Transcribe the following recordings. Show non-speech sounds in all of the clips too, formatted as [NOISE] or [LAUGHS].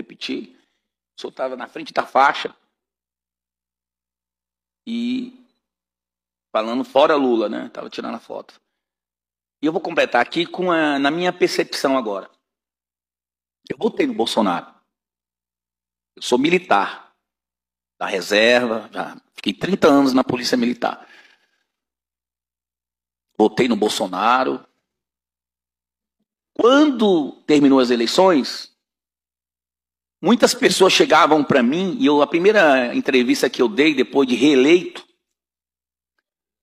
repetir. O senhor estava na frente da faixa. E falando fora Lula, né? Estava tirando a foto. E eu vou completar aqui com a, na minha percepção agora. Eu votei no Bolsonaro. Eu sou militar da reserva, já fiquei 30 anos na Polícia Militar. Votei no Bolsonaro. Quando terminou as eleições, Muitas pessoas chegavam para mim, e eu, a primeira entrevista que eu dei, depois de reeleito,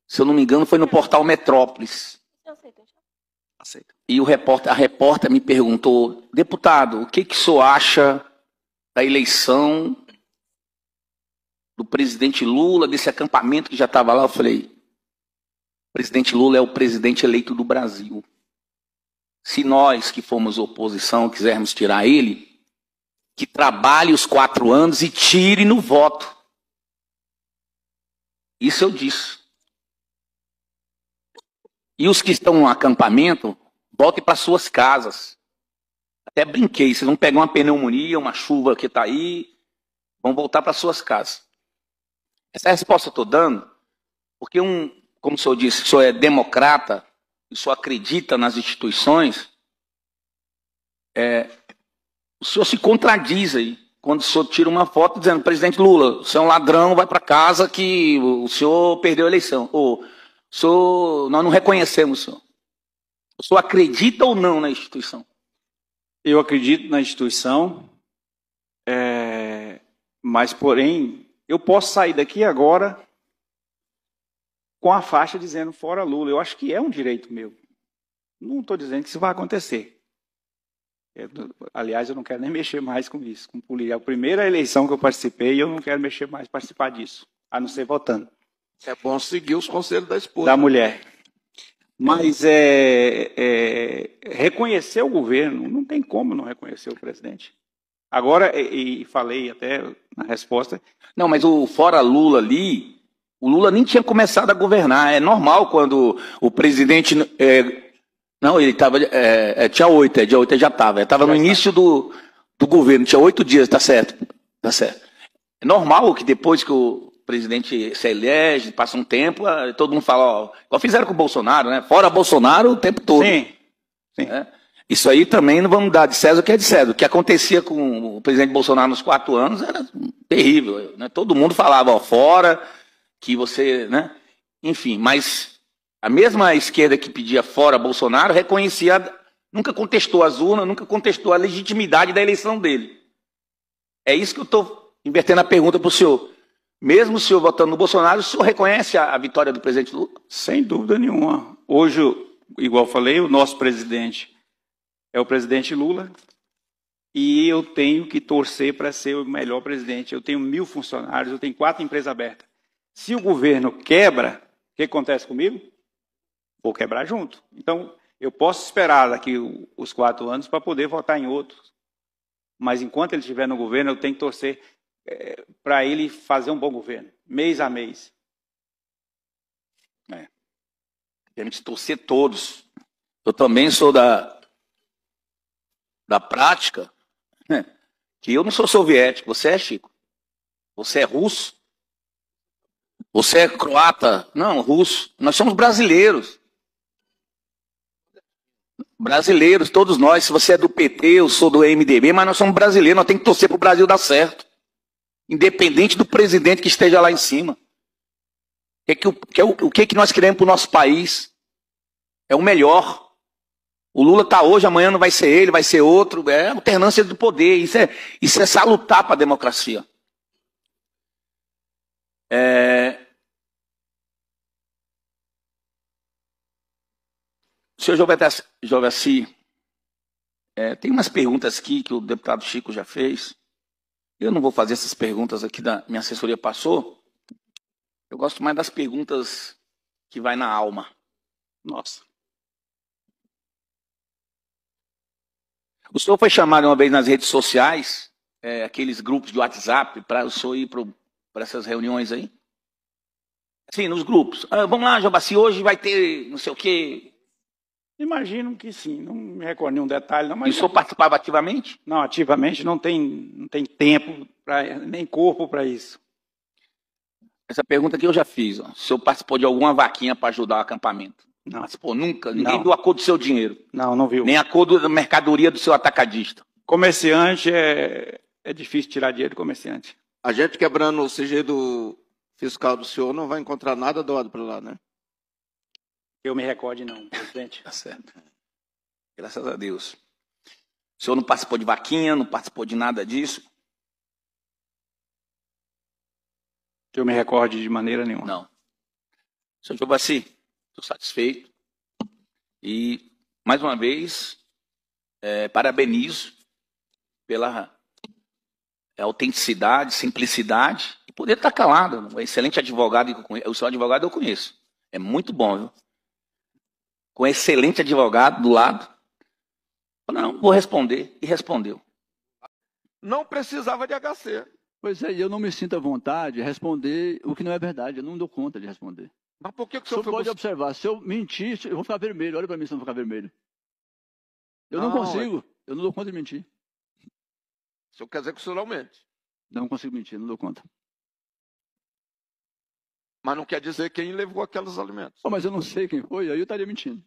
se eu não me engano, foi no portal Metrópolis. Aceito. E o repórter, a repórter me perguntou, deputado, o que, que o senhor acha da eleição do presidente Lula, desse acampamento que já estava lá? Eu falei, presidente Lula é o presidente eleito do Brasil. Se nós que fomos oposição quisermos tirar ele, que trabalhe os quatro anos e tire no voto. Isso eu disse. E os que estão no acampamento, voltem para suas casas. Até brinquei, vocês vão pegar uma pneumonia, uma chuva que está aí, vão voltar para suas casas. Essa resposta eu estou dando porque, um, como o senhor disse, o senhor é democrata, o senhor acredita nas instituições, é, o senhor se contradiz aí. Quando o senhor tira uma foto dizendo, presidente Lula, o senhor é um ladrão, vai para casa que o senhor perdeu a eleição. Ou, o senhor, nós não reconhecemos o senhor. O senhor acredita ou não na instituição? Eu acredito na instituição, é, mas, porém, eu posso sair daqui agora com a faixa dizendo fora Lula. Eu acho que é um direito meu. Não estou dizendo que isso vai acontecer. Eu, aliás, eu não quero nem [LAUGHS] mexer mais com isso, com política. É a primeira eleição que eu participei e eu não quero mexer mais, participar disso, a não ser votando. É bom seguir os conselhos da esposa. Da mulher. Mas é, é, reconhecer o governo, não tem como não reconhecer o presidente. Agora, e, e falei até na resposta. Não, mas o fora Lula ali, o Lula nem tinha começado a governar. É normal quando o presidente. É, não, ele estava. É, é, tinha oito, é, dia oito já estava. Estava no tá. início do, do governo, tinha oito dias, tá certo. Tá certo. É normal que depois que o presidente se elege, passa um tempo, todo mundo fala, ó, igual fizeram com o Bolsonaro, né? Fora Bolsonaro o tempo todo. Sim. Sim. É. Isso aí também não vamos dar de César o que é de César. O que acontecia com o presidente Bolsonaro nos quatro anos era terrível. Né? Todo mundo falava, ó, fora, que você, né? Enfim, mas a mesma esquerda que pedia fora Bolsonaro reconhecia, nunca contestou as urnas, nunca contestou a legitimidade da eleição dele. É isso que eu estou invertendo a pergunta para o senhor. Mesmo o senhor votando no Bolsonaro, o senhor reconhece a, a vitória do presidente Lula? Sem dúvida nenhuma. Hoje, igual falei, o nosso presidente é o presidente Lula e eu tenho que torcer para ser o melhor presidente. Eu tenho mil funcionários, eu tenho quatro empresas abertas. Se o governo quebra, o que acontece comigo? vou quebrar junto. Então, eu posso esperar daqui os quatro anos para poder votar em outro. Mas enquanto ele estiver no governo, eu tenho que torcer é, para ele fazer um bom governo, mês a mês. É. Temos que torcer todos. Eu também sou da, da prática né, que eu não sou soviético, você é, Chico? Você é russo? Você é croata? Não, russo. Nós somos brasileiros. Brasileiros, todos nós. Se você é do PT, eu sou do MDB, mas nós somos brasileiros, nós temos que torcer para o Brasil dar certo. Independente do presidente que esteja lá em cima. É que, que é o, que, é que nós queremos para o nosso país? É o melhor. O Lula está hoje, amanhã não vai ser ele, vai ser outro. É alternância do poder. Isso é, isso é salutar para a democracia. É, Senhor Jovaci, é, tem umas perguntas aqui que o deputado Chico já fez. Eu não vou fazer essas perguntas aqui da minha assessoria passou. Eu gosto mais das perguntas que vai na alma. Nossa. O senhor foi chamado uma vez nas redes sociais, é, aqueles grupos de WhatsApp, para o senhor ir para essas reuniões aí? Sim, nos grupos. Ah, vamos lá, Jobaci, hoje vai ter não sei o quê, Imagino que sim, não me recordo nenhum detalhe. Não, mas... E o senhor participava ativamente? Não, ativamente não tem, não tem tempo pra, nem corpo para isso. Essa pergunta que eu já fiz, ó. o senhor participou de alguma vaquinha para ajudar o acampamento? Não. Participou nunca? Ninguém não. viu a cor do seu dinheiro? Não, não viu. Nem a cor da mercadoria do seu atacadista? Comerciante é, é difícil tirar dinheiro do comerciante. A gente quebrando o sigilo fiscal do senhor não vai encontrar nada doado para lá, né? Eu me recorde não, presidente. Tá certo. Graças a Deus. O senhor não participou de vaquinha, não participou de nada disso? Que eu me recorde de maneira nenhuma. Não. Senhor baci, estou satisfeito. E, mais uma vez, é, parabenizo pela é, autenticidade, simplicidade e poder estar tá calado. Um excelente advogado, o seu advogado eu conheço. É muito bom, viu? com um excelente advogado do lado. Não, vou responder. E respondeu. Não precisava de HC. Pois é, eu não me sinto à vontade de responder o que não é verdade. Eu não dou conta de responder. Mas por que, que o senhor, o senhor pode observar, se eu mentir, eu vou ficar vermelho. Olha para mim se eu não ficar vermelho. Eu não, não ah, consigo. É... Eu não dou conta de mentir. O senhor quer dizer que o senhor não mente? Não consigo mentir, não dou conta. Mas não quer dizer quem levou aqueles alimentos. Oh, mas eu não sei quem foi, aí eu estaria mentindo.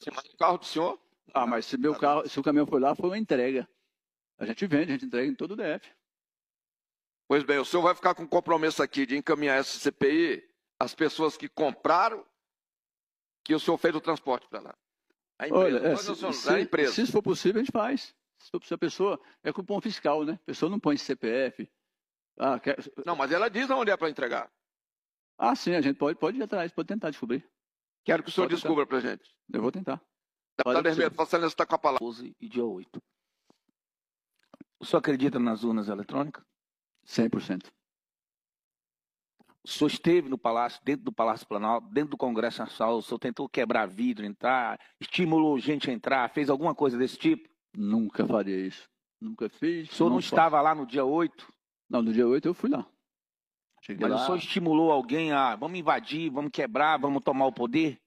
Sim, mas o carro do senhor? Ah, mas se, meu tá carro, se o caminhão foi lá, foi uma entrega. A gente vende, a gente entrega em todo o DF. Pois bem, o senhor vai ficar com o compromisso aqui de encaminhar essa CPI às pessoas que compraram, que o senhor fez o transporte para lá. A empresa, Olha, é, é se, senhor, se, empresa. se, isso for possível, a gente faz. Se for possível, a pessoa é cupom fiscal, né? A pessoa não põe CPF. Ah, quer... Não, mas ela diz onde é para entregar. Ah, sim, a gente pode, pode ir atrás, pode tentar descobrir. Quero que o senhor pode descubra para a gente. Eu vou tentar. Deputado tá Hermeto, Vossa Excelência está com a palavra. 12 e dia 8. O senhor acredita nas urnas eletrônicas? 100%. O senhor esteve no Palácio, dentro do Palácio Planalto, dentro do Congresso Nacional, o senhor tentou quebrar vidro, entrar, estimulou gente a entrar, fez alguma coisa desse tipo? Nunca faria isso. Nunca fiz. O senhor não, não estava lá no dia 8? Não, no dia 8 eu fui lá. Cheguei Mas lá... o senhor estimulou alguém a vamos invadir, vamos quebrar, vamos tomar o poder?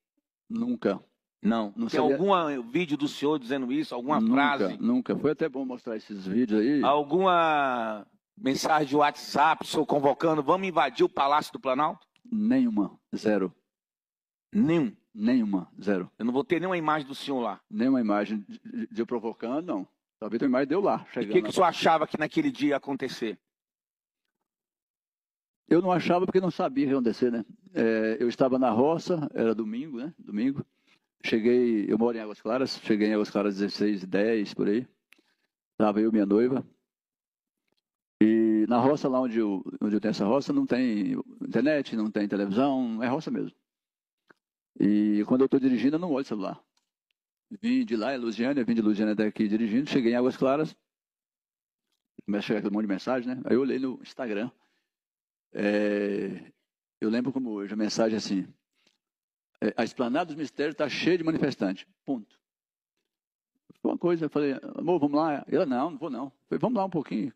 Nunca. Não. não Tem seria... algum eh, vídeo do senhor dizendo isso? Alguma nunca, frase? Nunca. Foi até bom mostrar esses vídeos aí. Alguma mensagem de WhatsApp, o senhor convocando, vamos invadir o Palácio do Planalto? Nenhuma. Zero. Nenhum? Nenhuma. Zero. Eu não vou ter nenhuma imagem do senhor lá? Nenhuma imagem de, de eu provocando, não. Talvez a imagem deu lá. O que, que o senhor achava que naquele dia ia acontecer? Eu não achava porque não sabia o que ia acontecer, né? É, eu estava na roça, era domingo, né? Domingo. Cheguei, eu moro em Águas Claras, cheguei em Águas Claras 16, 10, por aí. Estava eu e minha noiva. E na roça, lá onde eu, onde eu tenho essa roça, não tem internet, não tem televisão, é roça mesmo. E quando eu estou dirigindo, eu não olho o celular. Vim de lá, em é Lusiana, vim de Lusiana até aqui dirigindo, cheguei em Águas Claras. Começa a chegar aquele monte de mensagem, né? Aí eu olhei no Instagram. É, eu lembro como hoje, a mensagem é assim, é, a esplanada dos mistérios está cheia de manifestantes, ponto. Foi uma coisa, eu falei, amor, vamos lá. Ela, não, não vou não. Eu falei, vamos lá um pouquinho.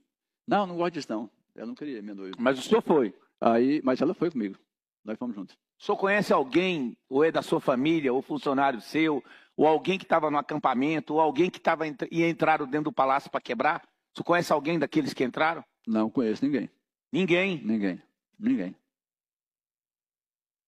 Não, não gosto disso não. Ela não queria, minha noiva. Mas o senhor foi? Aí, mas ela foi comigo. Nós fomos juntos. O senhor conhece alguém, ou é da sua família, ou funcionário seu, ou alguém que estava no acampamento, ou alguém que tava, ia entrar dentro do palácio para quebrar? O senhor conhece alguém daqueles que entraram? Não conheço ninguém. Ninguém. Ninguém. Ninguém.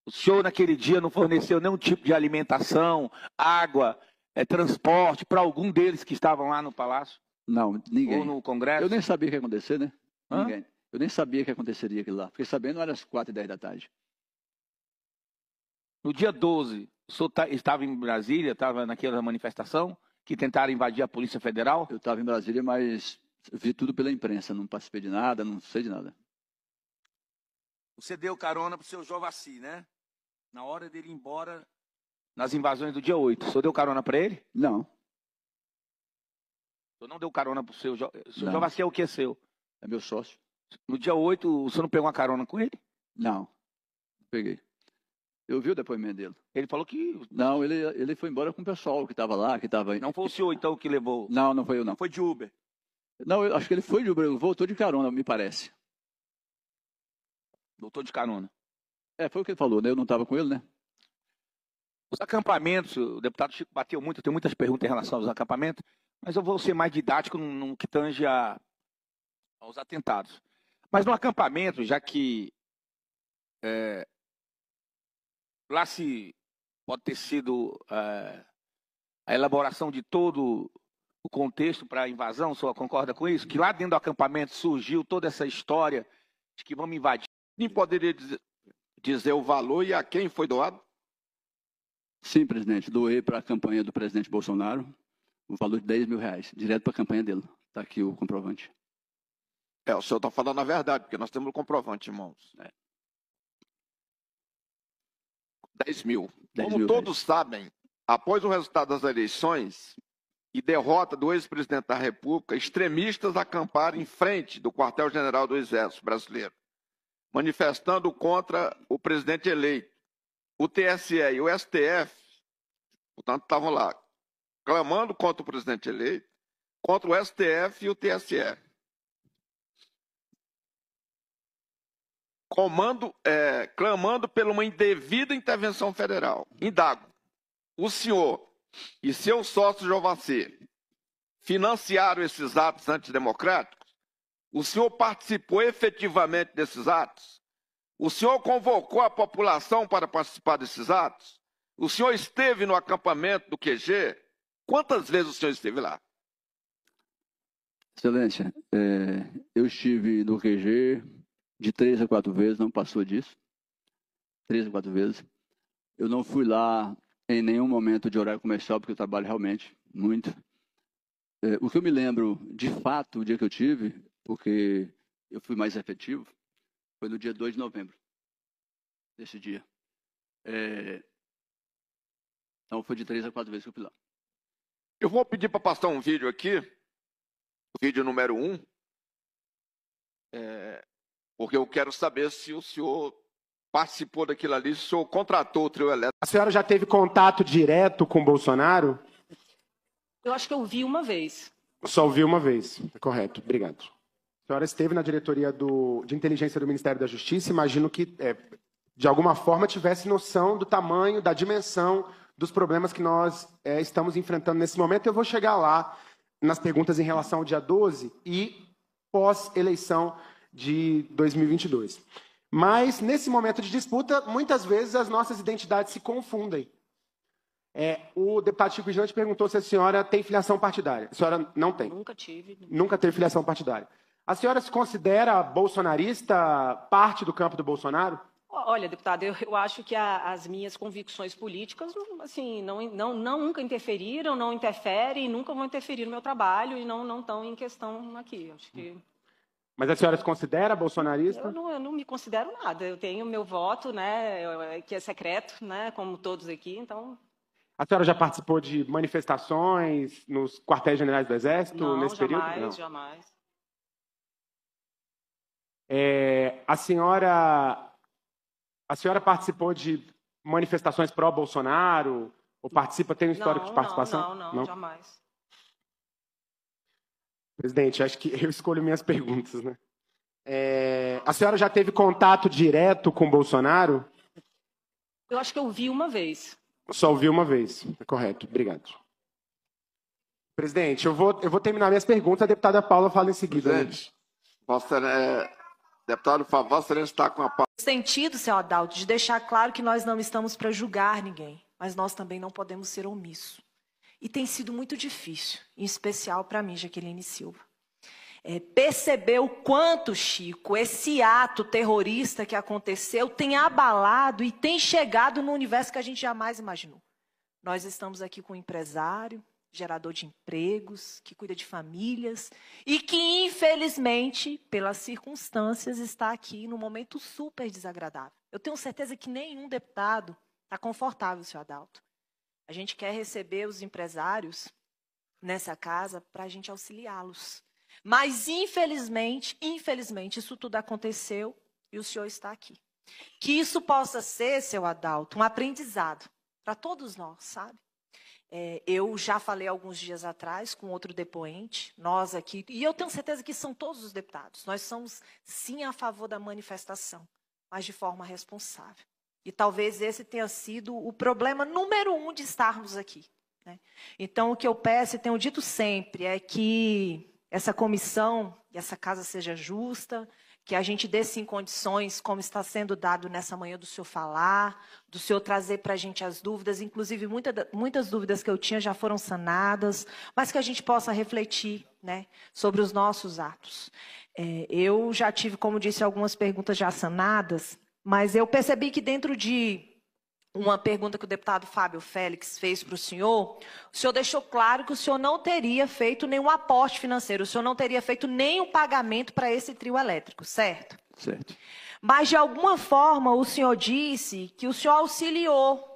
O senhor naquele dia não forneceu nenhum tipo de alimentação, água, é, transporte para algum deles que estavam lá no palácio? Não, ninguém. Ou no congresso? Eu nem sabia o que ia acontecer, né? Hã? Ninguém. Eu nem sabia que aconteceria aquilo lá. Fiquei sabendo era às quatro e dez da tarde. No dia 12, o senhor tá, estava em Brasília, estava naquela manifestação que tentaram invadir a Polícia Federal? Eu estava em Brasília, mas vi tudo pela imprensa, não participei de nada, não sei de nada. Você deu carona pro seu Jovaci, né? Na hora dele ir embora nas invasões do dia 8. O senhor deu carona para ele? Não. O senhor não deu carona pro seu, jo... seu Jovaci é o que é seu? É meu sócio. No dia 8, o senhor não pegou uma carona com ele? Não. peguei. Eu vi o depoimento dele. Ele falou que. Não, ele, ele foi embora com o pessoal que estava lá, que estava. Não foi o senhor, então, que levou? Não, não foi eu, não. Foi de Uber? Não, eu acho que ele foi de Uber, voltou de carona, me parece doutor de carona. É, foi o que ele falou, né? Eu não estava com ele, né? Os acampamentos, o deputado Chico bateu muito, eu tenho muitas perguntas em relação aos acampamentos, mas eu vou ser mais didático no, que tange a, aos atentados. Mas no acampamento, já que é, lá se pode ter sido é, a elaboração de todo o contexto para a invasão, o senhor concorda com isso? Que lá dentro do acampamento surgiu toda essa história de que vamos invadir. Quem poderia dizer o valor e a quem foi doado? Sim, presidente. Doei para a campanha do presidente Bolsonaro o valor de 10 mil reais, direto para a campanha dele. Está aqui o comprovante. É, o senhor está falando a verdade, porque nós temos o comprovante, irmãos. É. 10 mil. 10 Como mil todos reais. sabem, após o resultado das eleições e derrota do ex-presidente da República, extremistas acamparam em frente do quartel-general do Exército Brasileiro manifestando contra o presidente eleito. O TSE e o STF, portanto, estavam lá clamando contra o presidente eleito, contra o STF e o TSE. Comando, é, clamando por uma indevida intervenção federal. Indago. O senhor e seu sócio Jovacir financiaram esses atos antidemocráticos? O senhor participou efetivamente desses atos? O senhor convocou a população para participar desses atos? O senhor esteve no acampamento do QG? Quantas vezes o senhor esteve lá? Excelência, é, eu estive no QG de três a quatro vezes, não passou disso. Três a quatro vezes. Eu não fui lá em nenhum momento de horário comercial, porque eu trabalho realmente muito. É, o que eu me lembro, de fato, o dia que eu tive, porque eu fui mais efetivo, foi no dia 2 de novembro, desse dia. É... Então foi de três a quatro vezes que eu fui lá. Eu vou pedir para passar um vídeo aqui, o vídeo número um, é... porque eu quero saber se o senhor participou daquilo ali, se o senhor contratou o trio elétrico. A senhora já teve contato direto com o Bolsonaro? Eu acho que eu vi uma vez. Só ouvi uma vez, tá correto. Obrigado. Senhora esteve na diretoria do, de inteligência do Ministério da Justiça, imagino que, é, de alguma forma, tivesse noção do tamanho, da dimensão dos problemas que nós é, estamos enfrentando nesse momento. Eu vou chegar lá nas perguntas em relação ao dia 12 e pós-eleição de 2022. Mas, nesse momento de disputa, muitas vezes as nossas identidades se confundem. É, o deputado Chico Gigante perguntou se a senhora tem filiação partidária. A senhora não tem. Nunca tive. Né? Nunca teve filiação partidária. A senhora se considera bolsonarista, parte do campo do Bolsonaro? Olha, deputado, eu, eu acho que a, as minhas convicções políticas, assim, não, não, não, nunca interferiram, não interferem, nunca vão interferir no meu trabalho e não, não estão em questão aqui. Acho que... Mas a senhora se considera bolsonarista? Eu não, eu não me considero nada. Eu tenho meu voto, né, que é secreto, né, como todos aqui, então a senhora já participou de manifestações nos quartéis generais do Exército não, nesse jamais, período? Não, jamais, jamais. É, a senhora a senhora participou de manifestações pró-Bolsonaro? Ou participa, tem um histórico não, de participação? Não, não, não, jamais. Presidente, acho que eu escolho minhas perguntas, né? É, a senhora já teve contato direto com Bolsonaro? Eu acho que eu vi uma vez. Só ouvi uma vez, é correto. Obrigado. Presidente, eu vou, eu vou terminar minhas perguntas, a deputada Paula fala em seguida. Né? Presidente, posso, é, Deputado Favassa, a senhora está com a sentido, seu Adalto, de deixar claro que nós não estamos para julgar ninguém, mas nós também não podemos ser omissos. E tem sido muito difícil, em especial para mim, Jaqueline Silva. É, perceber o quanto, Chico, esse ato terrorista que aconteceu tem abalado e tem chegado no universo que a gente jamais imaginou. Nós estamos aqui com um empresário, gerador de empregos, que cuida de famílias e que, infelizmente, pelas circunstâncias, está aqui num momento super desagradável. Eu tenho certeza que nenhum deputado está confortável, seu Adalto. A gente quer receber os empresários nessa casa para a gente auxiliá-los. Mas, infelizmente, infelizmente, isso tudo aconteceu e o senhor está aqui. Que isso possa ser, seu Adalto, um aprendizado para todos nós, sabe? É, eu já falei alguns dias atrás com outro depoente, nós aqui, e eu tenho certeza que são todos os deputados. Nós somos sim a favor da manifestação, mas de forma responsável. E talvez esse tenha sido o problema número um de estarmos aqui. Né? Então, o que eu peço e tenho dito sempre é que essa comissão e essa casa seja justa, que a gente dê sim condições, como está sendo dado nessa manhã, do Senhor falar, do Senhor trazer para a gente as dúvidas, inclusive muita, muitas dúvidas que eu tinha já foram sanadas, mas que a gente possa refletir né, sobre os nossos atos. É, eu já tive, como disse, algumas perguntas já sanadas, mas eu percebi que dentro de uma pergunta que o deputado Fábio Félix fez para o senhor, o senhor deixou claro que o senhor não teria feito nenhum aporte financeiro, o senhor não teria feito nenhum pagamento para esse trio elétrico, certo? Certo. Mas, de alguma forma, o senhor disse que o senhor auxiliou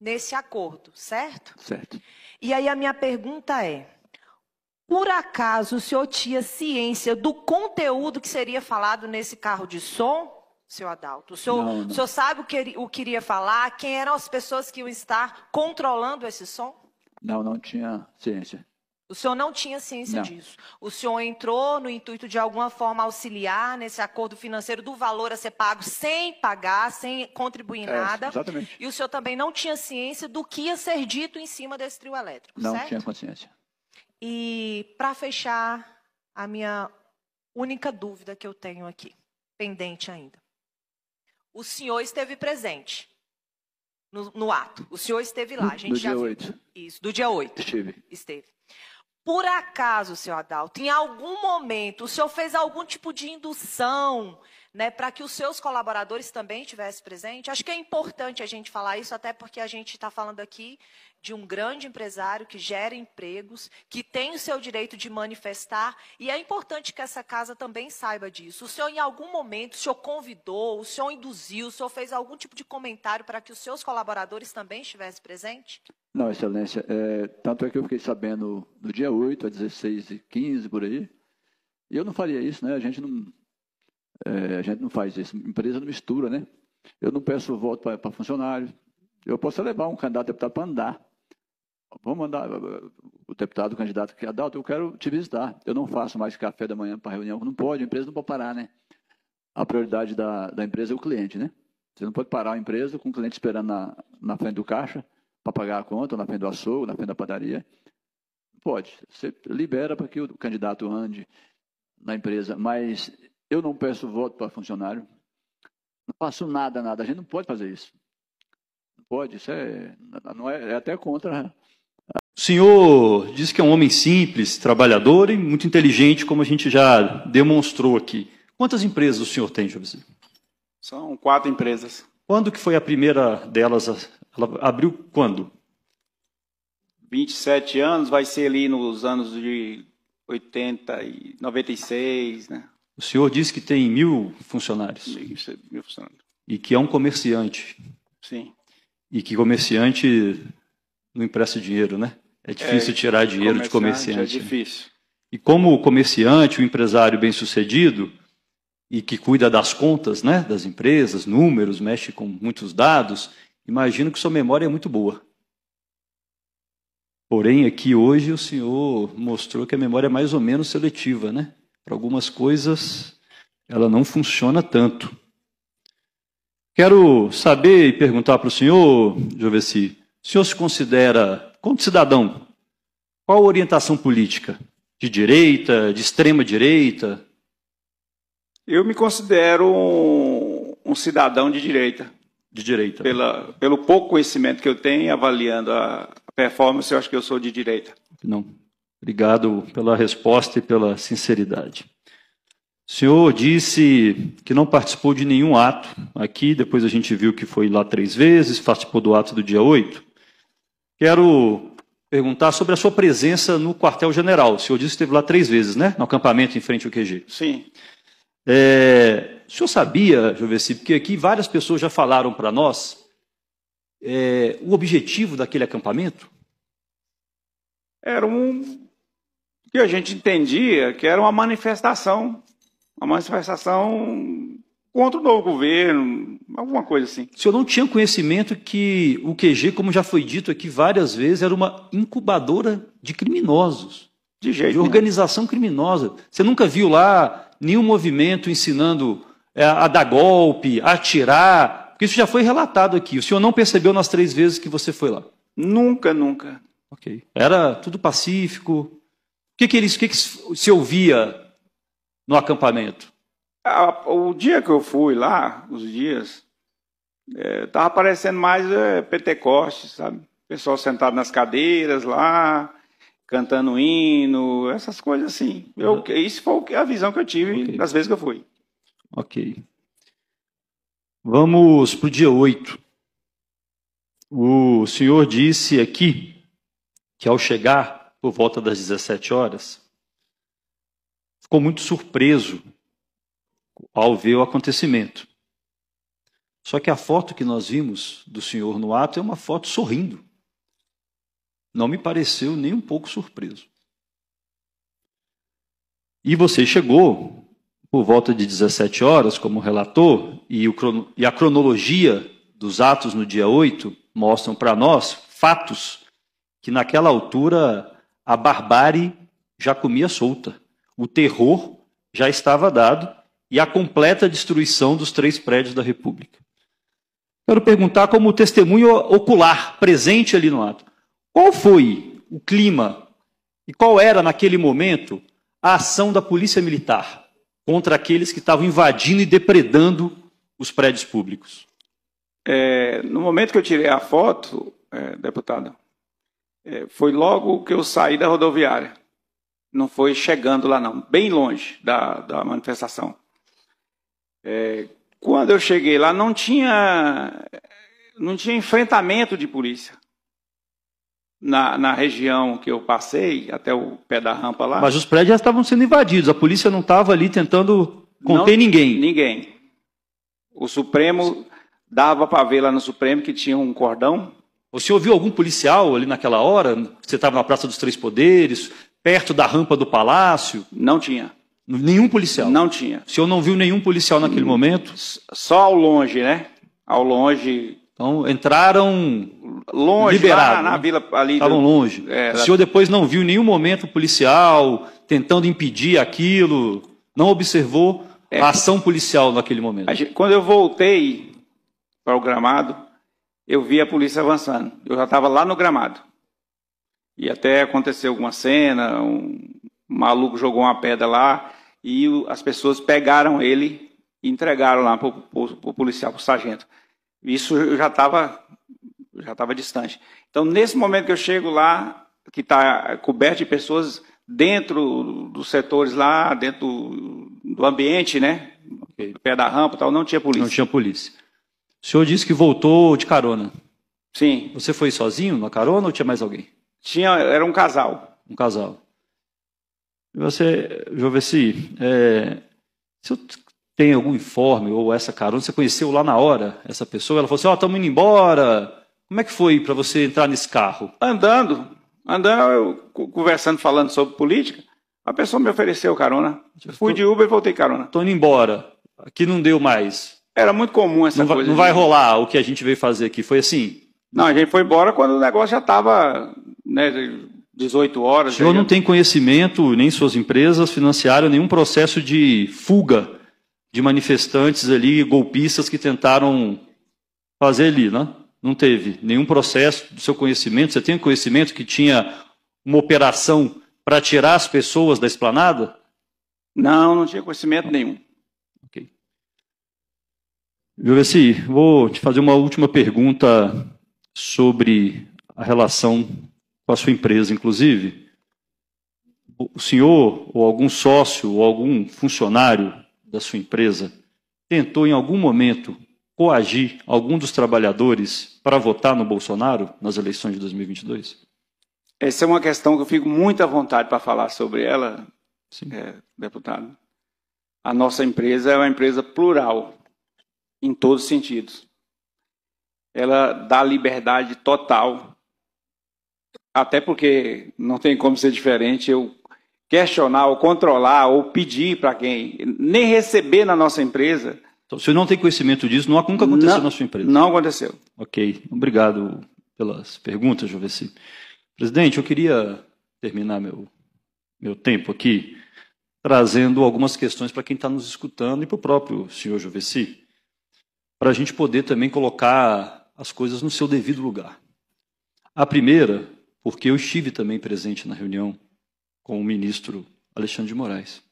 nesse acordo, certo? Certo. E aí a minha pergunta é, por acaso o senhor tinha ciência do conteúdo que seria falado nesse carro de som? seu Adalto. O senhor, não, não. O senhor sabe o que o queria falar? Quem eram as pessoas que iam estar controlando esse som? Não, não tinha ciência. O senhor não tinha ciência não. disso. O senhor entrou no intuito de alguma forma auxiliar nesse acordo financeiro do valor a ser pago sem pagar, sem contribuir em é, nada. Exatamente. E o senhor também não tinha ciência do que ia ser dito em cima desse trio elétrico, não certo? tinha consciência. E para fechar, a minha única dúvida que eu tenho aqui, pendente ainda o senhor esteve presente no, no ato. O senhor esteve lá. A gente do já dia viu. 8. Isso, do dia 8. Estive. Esteve. Por acaso, senhor Adalto, em algum momento, o senhor fez algum tipo de indução né, para que os seus colaboradores também estivessem presentes. Acho que é importante a gente falar isso, até porque a gente está falando aqui de um grande empresário que gera empregos, que tem o seu direito de manifestar, e é importante que essa casa também saiba disso. O senhor, em algum momento, o senhor convidou, o senhor induziu, o senhor fez algum tipo de comentário para que os seus colaboradores também estivessem presentes? Não, Excelência. É, tanto é que eu fiquei sabendo no dia 8, a 16 e 15 por aí. E eu não faria isso, né? A gente não, é, a gente não faz isso. Empresa não mistura, né? Eu não peço voto para funcionários. Eu posso levar um candidato a deputado para andar. Vamos mandar eh, o deputado, o candidato que é adulto, eu quero te visitar. Eu não faço mais café da manhã para reunião. Não pode, a empresa não pode parar, né? A prioridade da, da empresa é o cliente, né? Você não pode parar a empresa com o cliente esperando na, na frente do caixa para pagar a conta, na frente do açougue, na frente da padaria. Pode. Você libera para que o candidato ande na empresa, mas eu não peço voto para funcionário. Não faço nada, nada. A gente não pode fazer isso. Não pode, isso é, não é, é até contra. O senhor diz que é um homem simples, trabalhador e muito inteligente, como a gente já demonstrou aqui. Quantas empresas o senhor tem, Jobs? São quatro empresas. Quando que foi a primeira delas? Ela abriu quando? 27 anos, vai ser ali nos anos de 80 e 96, né? O senhor disse que tem mil funcionários. É mil funcionários. E que é um comerciante. Sim. E que comerciante não empresta dinheiro, né? É difícil é, tirar dinheiro comerciante de comerciante. É né? difícil. E como o comerciante, o empresário bem-sucedido e que cuida das contas, né, das empresas, números, mexe com muitos dados, imagino que sua memória é muito boa. Porém, aqui hoje o senhor mostrou que a memória é mais ou menos seletiva, né? Para algumas coisas, ela não funciona tanto. Quero saber e perguntar para o senhor, Jovesi, o senhor se considera, como cidadão, qual a orientação política? De direita, de extrema direita? Eu me considero um, um cidadão de direita. De direita. Pela, pelo pouco conhecimento que eu tenho, avaliando a performance, eu acho que eu sou de direita. Não, Obrigado pela resposta e pela sinceridade. O senhor disse que não participou de nenhum ato aqui, depois a gente viu que foi lá três vezes, participou do ato do dia 8. Quero perguntar sobre a sua presença no quartel-general. O senhor disse que esteve lá três vezes, né? No acampamento em frente ao QG. Sim. É, o senhor sabia, Joveci, porque aqui várias pessoas já falaram para nós é, o objetivo daquele acampamento? Era um que a gente entendia que era uma manifestação, uma manifestação contra o novo governo, alguma coisa assim. O senhor não tinha conhecimento que o QG, como já foi dito aqui várias vezes, era uma incubadora de criminosos. De jeito. De organização criminosa. Você nunca viu lá nenhum movimento ensinando é, a dar golpe, a atirar, porque isso já foi relatado aqui. O senhor não percebeu nas três vezes que você foi lá? Nunca, nunca. Ok. Era tudo pacífico, o que, que, eles, que, que se ouvia no acampamento? O dia que eu fui lá, os dias, estava é, parecendo mais é, Pentecostes, sabe? pessoal sentado nas cadeiras lá, cantando hino, essas coisas assim. Eu, uhum. Isso foi a visão que eu tive okay. das vezes que eu fui. Ok. Vamos para o dia 8. O Senhor disse aqui que ao chegar por volta das 17 horas, ficou muito surpreso ao ver o acontecimento. Só que a foto que nós vimos do senhor no ato é uma foto sorrindo. Não me pareceu nem um pouco surpreso. E você chegou por volta de 17 horas, como relatou e, e a cronologia dos atos no dia 8 mostram para nós fatos que naquela altura a barbárie já comia solta, o terror já estava dado e a completa destruição dos três prédios da República. Quero perguntar, como testemunho ocular, presente ali no ato, qual foi o clima e qual era, naquele momento, a ação da Polícia Militar contra aqueles que estavam invadindo e depredando os prédios públicos? É, no momento que eu tirei a foto, é, deputada, é, foi logo que eu saí da rodoviária. Não foi chegando lá, não, bem longe da, da manifestação. É, quando eu cheguei lá, não tinha, não tinha enfrentamento de polícia. Na, na região que eu passei, até o pé da rampa lá. Mas os prédios já estavam sendo invadidos, a polícia não estava ali tentando conter não, ninguém. Ninguém. O Supremo, dava para ver lá no Supremo que tinha um cordão o senhor viu algum policial ali naquela hora? Você estava na Praça dos Três Poderes, perto da rampa do palácio? Não tinha. Nenhum policial? Não tinha. O senhor não viu nenhum policial naquele hum. momento? Só ao longe, né? Ao longe. Então entraram longe, liberado, lá na, né? vila ali. Estavam do... longe. É, o senhor depois não viu nenhum momento policial tentando impedir aquilo? Não observou é, a ação policial naquele momento? quando eu voltei para o gramado, eu vi a polícia avançando. Eu já estava lá no gramado. E até aconteceu alguma cena, um maluco jogou uma pedra lá e as pessoas pegaram ele e entregaram lá para o policial, para o sargento. Isso eu já estava já estava distante. Então, nesse momento que eu chego lá, que está coberto de pessoas dentro dos setores lá, dentro do, ambiente, né? Okay. Pé da rampa e tal, não tinha polícia. Não tinha polícia. O senhor disse que voltou de carona. Sim. Você foi sozinho na carona ou tinha mais alguém? Tinha, era um casal. Um casal. E você, Jovesi, é, se tem algum informe ou essa carona, você conheceu lá na hora essa pessoa, ela falou assim, ó, oh, estamos indo embora. Como é que foi para você entrar nesse carro? Andando, andando, eu, conversando, falando sobre política, a pessoa me ofereceu carona. Fui de Uber e voltei carona. Estou indo embora. Aqui não deu mais. Era muito comum essa não coisa. Vai, não de... vai rolar o que a gente veio fazer aqui. Foi assim? Não, a gente foi embora quando o negócio já estava né, 18 horas. O senhor já... não tem conhecimento, nem suas empresas financiaram nenhum processo de fuga de manifestantes ali, golpistas que tentaram fazer ali, né? Não teve nenhum processo do seu conhecimento. Você tem conhecimento que tinha uma operação para tirar as pessoas da esplanada? Não, não tinha conhecimento nenhum. Jovessi, vou te fazer uma última pergunta sobre a relação com a sua empresa, inclusive. O senhor, ou algum sócio, ou algum funcionário da sua empresa, tentou em algum momento coagir algum dos trabalhadores para votar no Bolsonaro nas eleições de 2022? Essa é uma questão que eu fico muito à vontade para falar sobre ela, é, deputado. A nossa empresa é uma empresa plural em todos os sentidos. Ela dá liberdade total, até porque não tem como ser diferente eu questionar ou controlar ou pedir para quem, nem receber na nossa empresa. Então, se não tem conhecimento disso, não, nunca aconteceu não, na sua empresa. Não aconteceu. Ok, obrigado pelas perguntas, Jovesi. Presidente, eu queria terminar meu, meu tempo aqui trazendo algumas questões para quem está nos escutando e para o próprio senhor Jovesi para a gente poder também colocar as coisas no seu devido lugar. A primeira, porque eu estive também presente na reunião com o ministro Alexandre de Moraes.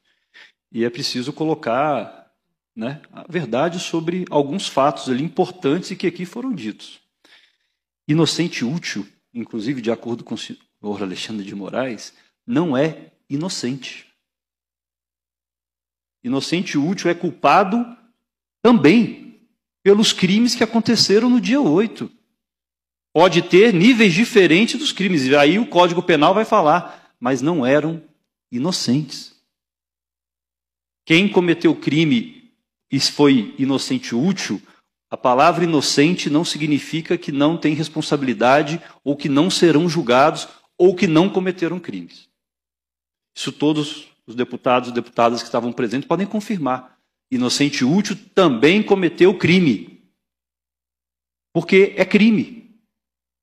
E é preciso colocar né, a verdade sobre alguns fatos ali importantes e que aqui foram ditos. Inocente útil, inclusive de acordo com o senhor Alexandre de Moraes, não é inocente. Inocente útil é culpado também pelos crimes que aconteceram no dia 8. Pode ter níveis diferentes dos crimes, e aí o Código Penal vai falar, mas não eram inocentes. Quem cometeu crime e foi inocente útil, a palavra inocente não significa que não tem responsabilidade ou que não serão julgados ou que não cometeram crimes. Isso todos os deputados e deputadas que estavam presentes podem confirmar inocente útil também cometeu crime. Porque é crime,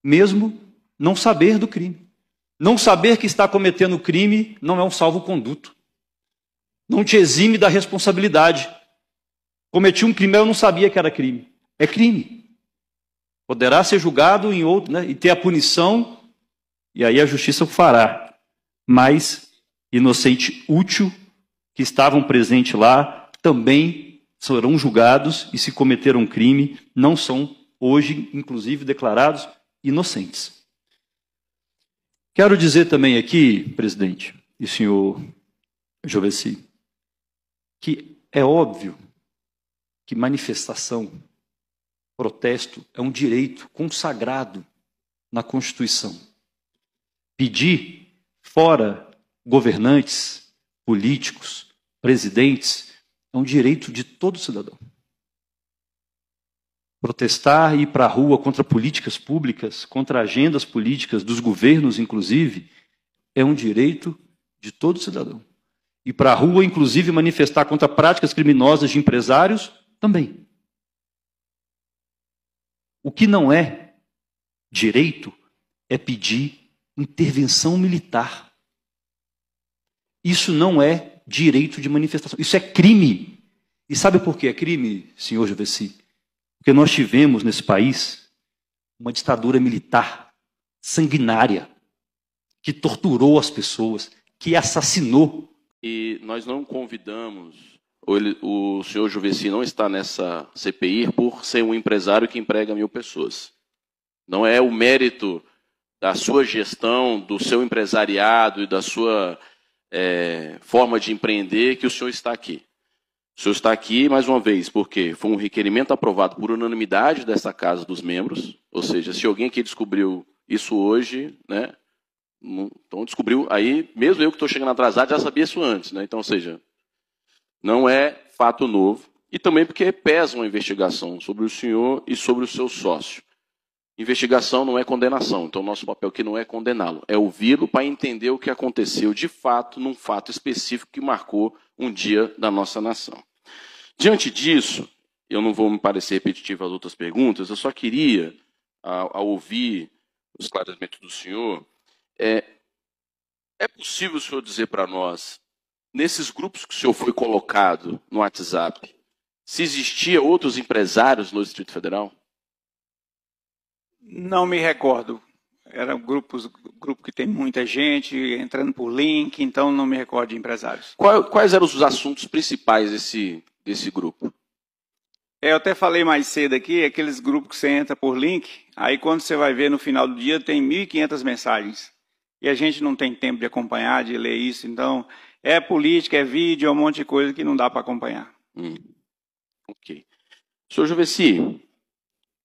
mesmo não saber do crime. Não saber que está cometendo crime não é um salvo-conduto. Não te exime da responsabilidade. Cometi um crime, eu não sabia que era crime. É crime. Poderá ser julgado em outro, né, e ter a punição, e aí a justiça o fará. Mas inocente útil que estavam presentes lá também serão julgados e, se cometeram um crime, não são hoje, inclusive, declarados inocentes. Quero dizer também aqui, presidente e senhor Jovesi, que é óbvio que manifestação, protesto é um direito consagrado na Constituição. Pedir fora governantes, políticos, presidentes, é um direito de todo cidadão. Protestar e ir para a rua contra políticas públicas, contra agendas políticas, dos governos, inclusive, é um direito de todo cidadão. E para a rua, inclusive, manifestar contra práticas criminosas de empresários, também. O que não é direito é pedir intervenção militar. Isso não é direito de manifestação. Isso é crime. E sabe por que é crime, senhor Juveci? Porque nós tivemos nesse país uma ditadura militar sanguinária que torturou as pessoas, que assassinou. E nós não convidamos o, senhor Juveci não está nessa CPI por ser um empresário que emprega mil pessoas. Não é o mérito da sua gestão, do seu empresariado e da sua é, forma de empreender que o senhor está aqui. O senhor está aqui, mais uma vez, porque foi um requerimento aprovado por unanimidade dessa casa dos membros, ou seja, se alguém aqui descobriu isso hoje, né, então descobriu, aí, mesmo eu que estou chegando atrasado, já sabia isso antes, né, então, ou seja, não é fato novo, e também porque pesa uma investigação sobre o senhor e sobre o seu sócio. Investigação não é condenação, então o nosso papel aqui não é condená-lo, é ouvi-lo para entender o que aconteceu de fato, num fato específico que marcou um dia da nossa nação. Diante disso, eu não vou me parecer repetitivo às outras perguntas, eu só queria, ao, ouvir os esclarecimentos do senhor, é, é possível o senhor dizer para nós, nesses grupos que o senhor foi colocado no WhatsApp, se existia outros empresários no Distrito Federal? Não me recordo. Era um grupo, grupo que tem muita gente, entrando por link, então não me recordo de empresários. Quais, quais eram os assuntos principais desse, desse grupo? É, eu até falei mais cedo aqui, aqueles grupos que você entra por link, aí quando você vai ver no final do dia tem 1.500 mensagens. E a gente não tem tempo de acompanhar, de ler isso, então é política, é vídeo, é um monte de coisa que não dá para acompanhar. Hum. Ok. Sr. Juveci,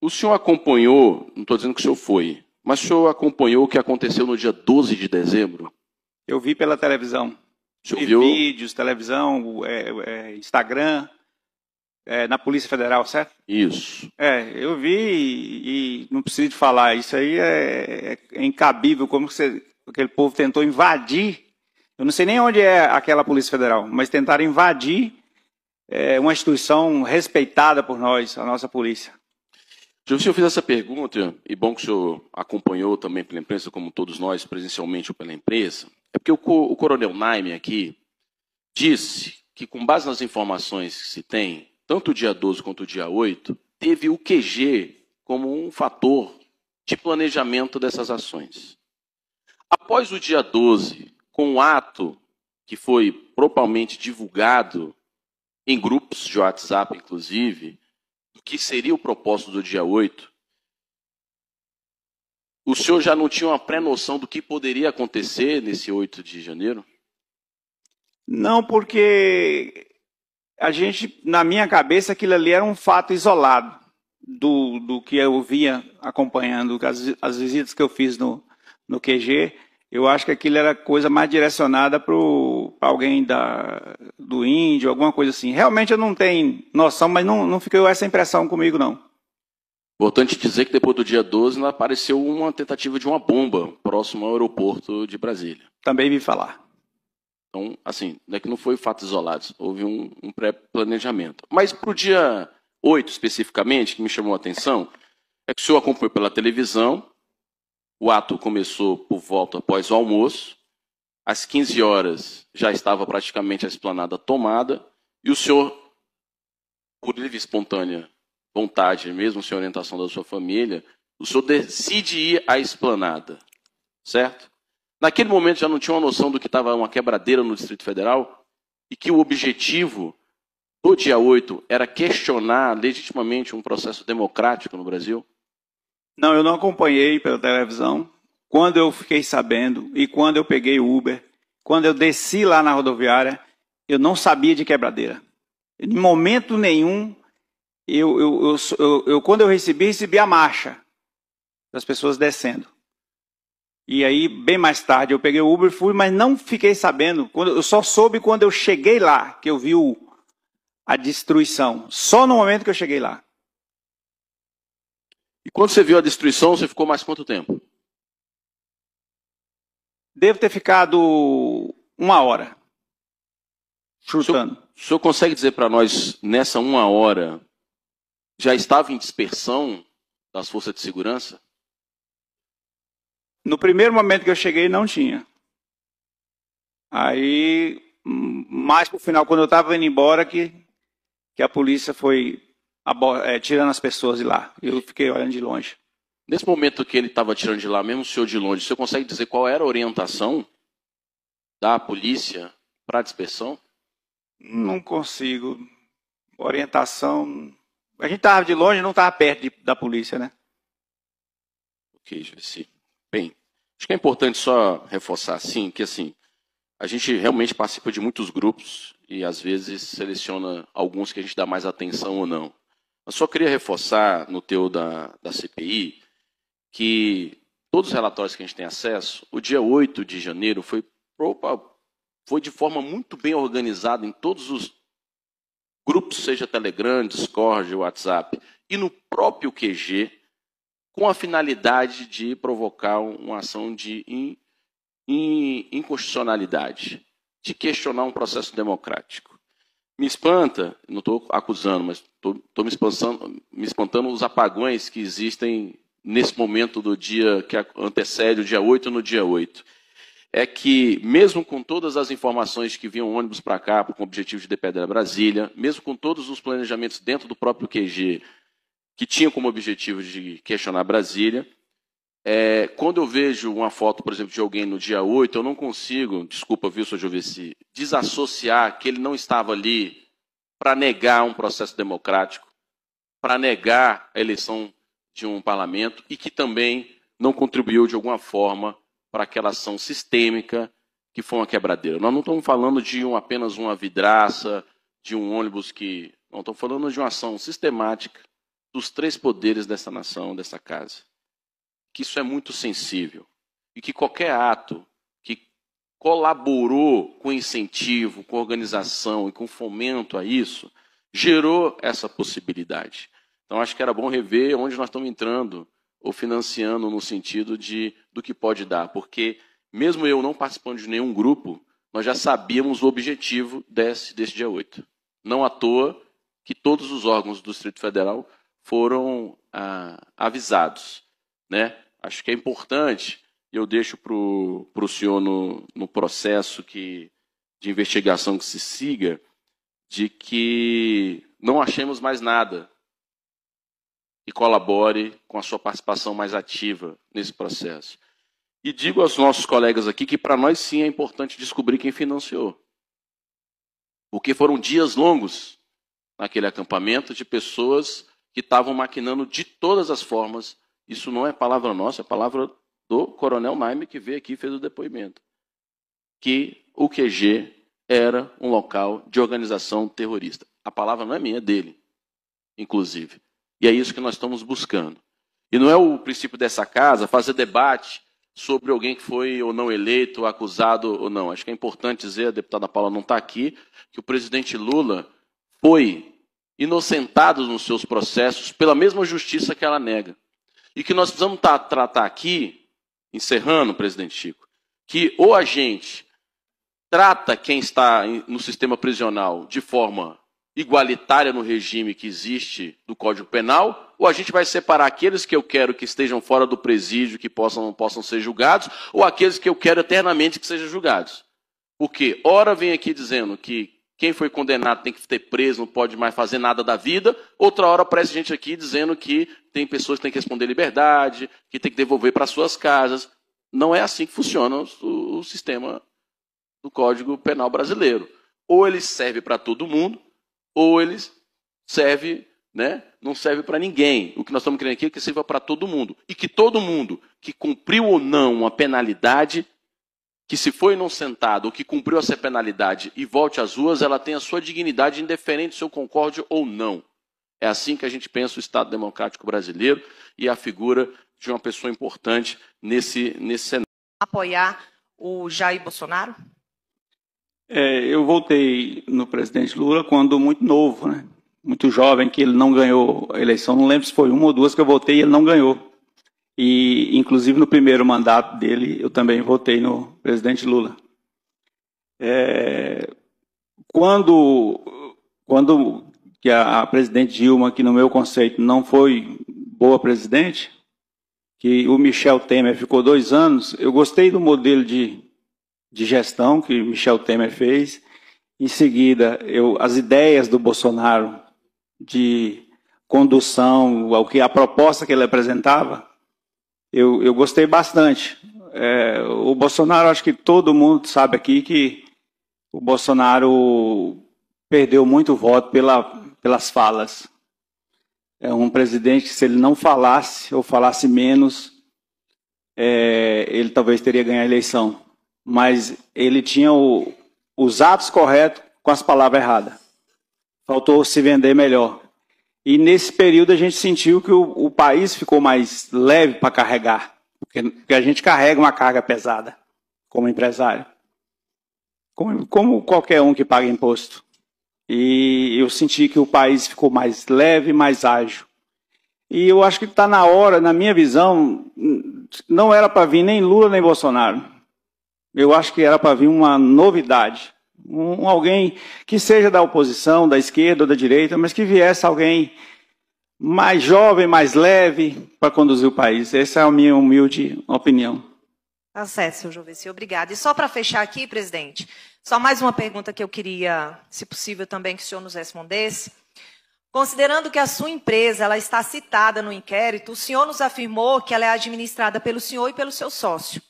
o senhor acompanhou, não estou dizendo que o senhor foi, mas o senhor acompanhou o que aconteceu no dia 12 de dezembro? Eu vi pela televisão. O senhor vi viu? vídeos, televisão, é, é, Instagram, é, na Polícia Federal, certo? Isso. É, eu vi e, e não preciso de falar. Isso aí é, é, é incabível, como você, aquele povo tentou invadir. Eu não sei nem onde é aquela Polícia Federal, mas tentaram invadir é, uma instituição respeitada por nós, a nossa polícia. Senhor, eu fiz essa pergunta, e bom que o senhor acompanhou também pela imprensa, como todos nós, presencialmente ou pela imprensa, é porque o, o coronel Naime aqui disse que, com base nas informações que se tem, tanto o dia 12 quanto o dia 8, teve o QG como um fator de planejamento dessas ações. Após o dia 12, com o ato que foi propriamente divulgado em grupos de WhatsApp, inclusive, que seria o propósito do dia 8, o senhor já não tinha uma pré-noção do que poderia acontecer nesse 8 de janeiro? Não, porque a gente, na minha cabeça, aquilo ali era um fato isolado do, do que eu vinha acompanhando, as, as visitas que eu fiz no, no QG. Eu acho que aquilo era coisa mais direcionada para alguém da, do índio, alguma coisa assim. Realmente eu não tenho noção, mas não, não ficou essa impressão comigo, não. Importante dizer que depois do dia 12 apareceu uma tentativa de uma bomba próximo ao aeroporto de Brasília. Também vi falar. Então, assim, não é que não foi fatos isolados, houve um, um pré-planejamento. Mas para o dia 8 especificamente, que me chamou a atenção, é que o senhor acompanhou pela televisão o ato começou por volta após o almoço. Às 15 horas já estava praticamente a esplanada tomada e o senhor, por livre e espontânea vontade, mesmo sem orientação da sua família, o senhor decide ir à esplanada, certo? Naquele momento já não tinha uma noção do que estava uma quebradeira no Distrito Federal e que o objetivo do dia 8 era questionar legitimamente um processo democrático no Brasil? Não, eu não acompanhei pela televisão. Quando eu fiquei sabendo e quando eu peguei o Uber, quando eu desci lá na rodoviária, eu não sabia de quebradeira. Em momento nenhum, eu, eu, eu, eu quando eu recebi, recebi a marcha das pessoas descendo. E aí, bem mais tarde, eu peguei o Uber e fui, mas não fiquei sabendo. Quando, eu só soube quando eu cheguei lá, que eu vi o, a destruição. Só no momento que eu cheguei lá. E quando você viu a destruição, você ficou mais quanto tempo? Devo ter ficado uma hora. Chutando. O senhor, consegue dizer para nós, nessa uma hora, já estava em dispersão das forças de segurança? No primeiro momento que eu cheguei, não tinha. Aí, hum, mais pro final, quando eu estava indo embora, que, que a polícia foi é, tirando as pessoas de lá. Eu fiquei olhando de longe. Nesse momento que ele estava tirando de lá, mesmo o senhor de longe, o senhor consegue dizer qual era a orientação da polícia para a dispersão? Não consigo. Orientação. A gente estava de longe, não estava perto de, da polícia, né? Ok, Juici. Bem, acho que é importante só reforçar, assim, que assim, a gente realmente participa de muitos grupos e às vezes seleciona alguns que a gente dá mais atenção ou não. Eu só queria reforçar no teu da, da CPI que todos os relatórios que a gente tem acesso, o dia 8 de janeiro foi, foi de forma muito bem organizada em todos os grupos, seja Telegram, Discord, WhatsApp, e no próprio QG, com a finalidade de provocar uma ação de in, in, inconstitucionalidade, de questionar um processo democrático. Me espanta, não estou acusando, mas estou me, me espantando os apagões que existem nesse momento do dia que antecede o dia 8 no dia 8. É que, mesmo com todas as informações que vinham ônibus para cá, com o objetivo de depedrar Brasília, mesmo com todos os planejamentos dentro do próprio QG, que tinham como objetivo de questionar Brasília, é, quando eu vejo uma foto, por exemplo, de alguém no dia 8, eu não consigo, desculpa, viu, Sr. Jovessi, desassociar que ele não estava ali para negar um processo democrático, para negar a eleição de um parlamento e que também não contribuiu de alguma forma para aquela ação sistêmica que foi uma quebradeira. Nós não estamos falando de um, apenas uma vidraça, de um ônibus que. Não, estamos falando de uma ação sistemática dos três poderes dessa nação, dessa casa que isso é muito sensível e que qualquer ato que colaborou com incentivo, com organização e com fomento a isso, gerou essa possibilidade. Então acho que era bom rever onde nós estamos entrando ou financiando no sentido de do que pode dar, porque mesmo eu não participando de nenhum grupo, nós já sabíamos o objetivo desse, desse dia 8. Não à toa que todos os órgãos do Distrito Federal foram ah, avisados, né? acho que é importante, e eu deixo para o senhor no, no processo que, de investigação que se siga, de que não achemos mais nada e colabore com a sua participação mais ativa nesse processo. E digo aos nossos colegas aqui que para nós sim é importante descobrir quem financiou. Porque foram dias longos naquele acampamento de pessoas que estavam maquinando de todas as formas isso não é palavra nossa, é palavra do coronel Naime, que veio aqui e fez o depoimento. Que o QG era um local de organização terrorista. A palavra não é minha, é dele, inclusive. E é isso que nós estamos buscando. E não é o princípio dessa casa fazer debate sobre alguém que foi ou não eleito, acusado ou não. Acho que é importante dizer, a deputada Paula não está aqui, que o presidente Lula foi inocentado nos seus processos pela mesma justiça que ela nega. E que nós precisamos tá, tratar aqui, encerrando, presidente Chico, que ou a gente trata quem está no sistema prisional de forma igualitária no regime que existe do Código Penal, ou a gente vai separar aqueles que eu quero que estejam fora do presídio, que possam, possam ser julgados, ou aqueles que eu quero eternamente que sejam julgados. Porque, ora vem aqui dizendo que quem foi condenado tem que ter preso, não pode mais fazer nada da vida. Outra hora aparece gente aqui dizendo que tem pessoas que têm que responder liberdade, que tem que devolver para suas casas. Não é assim que funciona o, o sistema do Código Penal brasileiro. Ou ele serve para todo mundo, ou ele serve, né, não serve para ninguém. O que nós estamos querendo aqui é que sirva para todo mundo. E que todo mundo que cumpriu ou não uma penalidade que se foi inocentado ou que cumpriu essa penalidade e volte às ruas, ela tem a sua dignidade indiferente se eu concórdio ou não. É assim que a gente pensa o Estado Democrático Brasileiro e a figura de uma pessoa importante nesse, nesse cenário. Apoiar o Jair Bolsonaro? É, eu voltei no presidente Lula quando muito novo, né? muito jovem, que ele não ganhou a eleição. Não lembro se foi uma ou duas que eu votei e ele não ganhou. E, inclusive, no primeiro mandato dele, eu também votei no presidente Lula. É, quando quando que a, a, presidente Dilma, que no meu conceito não foi boa presidente, que o Michel Temer ficou dois anos, eu gostei do modelo de, de gestão que Michel Temer fez. Em seguida, eu, as ideias do Bolsonaro de condução, ao que a proposta que ele apresentava, eu, eu gostei bastante. É, o Bolsonaro, acho que todo mundo sabe aqui que o Bolsonaro perdeu muito voto pela, pelas falas. É um presidente que, se ele não falasse ou falasse menos, é, ele talvez teria ganho a eleição. Mas ele tinha o, os atos corretos com as palavras erradas. Faltou se vender melhor. E nesse período a gente sentiu que o, o país ficou mais leve para carregar, porque, porque a gente carrega uma carga pesada como empresário, como, como qualquer um que paga imposto. E eu senti que o país ficou mais leve, mais ágil. E eu acho que está na hora, na minha visão, não era para vir nem Lula nem Bolsonaro. Eu acho que era para vir uma novidade um, alguém que seja da oposição, da esquerda ou da direita, mas que viesse alguém mais jovem, mais leve para conduzir o país. Essa é a minha humilde opinião. Tá certo, senhor Joveci, obrigado. E só para fechar aqui, presidente, só mais uma pergunta que eu queria, se possível também, que o senhor nos respondesse. Considerando que a sua empresa ela está citada no inquérito, o senhor nos afirmou que ela é administrada pelo senhor e pelo seu sócio.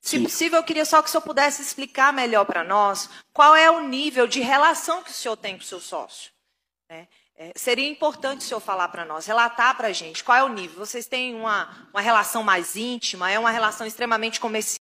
Se Sim. possível, eu queria só que o senhor pudesse explicar melhor para nós qual é o nível de relação que o senhor tem com o seu sócio. Né? É, seria importante o senhor falar para nós, relatar para a gente qual é o nível. Vocês têm uma, uma relação mais íntima? É uma relação extremamente comercial?